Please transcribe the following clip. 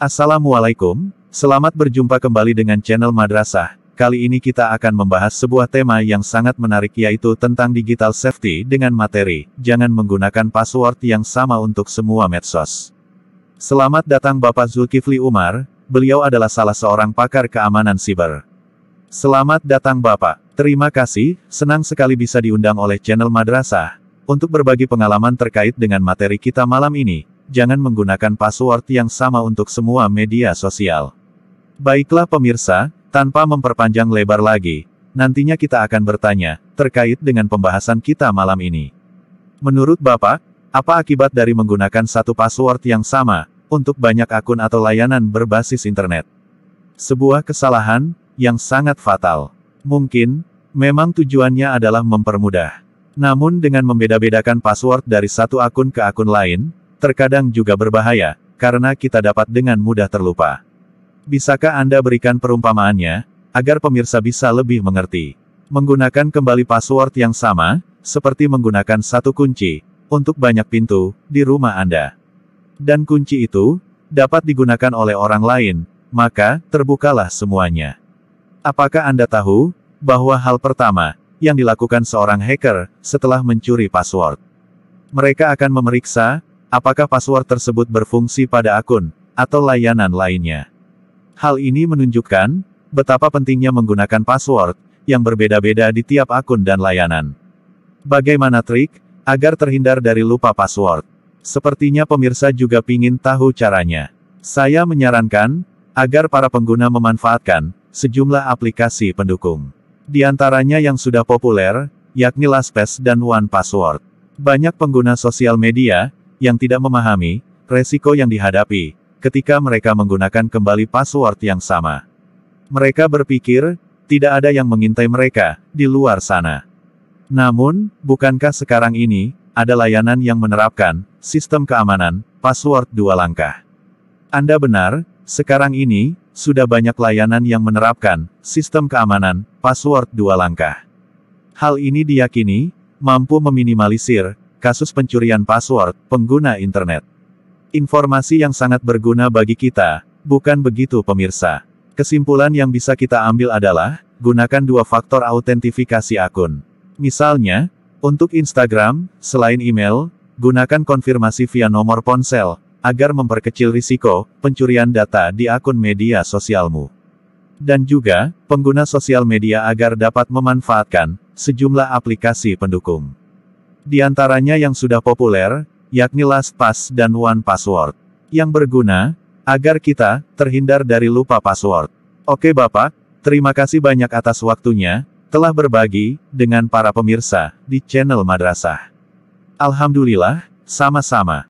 Assalamualaikum, selamat berjumpa kembali dengan channel Madrasah. Kali ini kita akan membahas sebuah tema yang sangat menarik yaitu tentang digital safety dengan materi, jangan menggunakan password yang sama untuk semua medsos. Selamat datang Bapak Zulkifli Umar, beliau adalah salah seorang pakar keamanan siber. Selamat datang Bapak, terima kasih, senang sekali bisa diundang oleh channel Madrasah, untuk berbagi pengalaman terkait dengan materi kita malam ini, jangan menggunakan password yang sama untuk semua media sosial. Baiklah pemirsa, tanpa memperpanjang lebar lagi, nantinya kita akan bertanya, terkait dengan pembahasan kita malam ini. Menurut Bapak, apa akibat dari menggunakan satu password yang sama, untuk banyak akun atau layanan berbasis internet? Sebuah kesalahan, yang sangat fatal. Mungkin, memang tujuannya adalah mempermudah. Namun dengan membeda-bedakan password dari satu akun ke akun lain, terkadang juga berbahaya, karena kita dapat dengan mudah terlupa. Bisakah Anda berikan perumpamaannya, agar pemirsa bisa lebih mengerti? Menggunakan kembali password yang sama, seperti menggunakan satu kunci, untuk banyak pintu, di rumah Anda. Dan kunci itu, dapat digunakan oleh orang lain, maka, terbukalah semuanya. Apakah Anda tahu, bahwa hal pertama, yang dilakukan seorang hacker, setelah mencuri password? Mereka akan memeriksa, Apakah password tersebut berfungsi pada akun atau layanan lainnya? Hal ini menunjukkan betapa pentingnya menggunakan password yang berbeda-beda di tiap akun dan layanan. Bagaimana trik agar terhindar dari lupa password? Sepertinya pemirsa juga pingin tahu caranya. Saya menyarankan agar para pengguna memanfaatkan sejumlah aplikasi pendukung. Di antaranya yang sudah populer, yakni LastPass dan OnePassword. Banyak pengguna sosial media yang tidak memahami resiko yang dihadapi ketika mereka menggunakan kembali password yang sama. Mereka berpikir tidak ada yang mengintai mereka di luar sana. Namun, bukankah sekarang ini ada layanan yang menerapkan sistem keamanan password dua langkah? Anda benar, sekarang ini sudah banyak layanan yang menerapkan sistem keamanan password dua langkah. Hal ini diyakini mampu meminimalisir kasus pencurian password, pengguna internet. Informasi yang sangat berguna bagi kita, bukan begitu pemirsa. Kesimpulan yang bisa kita ambil adalah, gunakan dua faktor autentifikasi akun. Misalnya, untuk Instagram, selain email, gunakan konfirmasi via nomor ponsel, agar memperkecil risiko pencurian data di akun media sosialmu. Dan juga, pengguna sosial media agar dapat memanfaatkan sejumlah aplikasi pendukung. Di antaranya yang sudah populer, yakni LastPass dan One Password Yang berguna, agar kita, terhindar dari lupa password. Oke Bapak, terima kasih banyak atas waktunya, telah berbagi, dengan para pemirsa, di channel Madrasah. Alhamdulillah, sama-sama.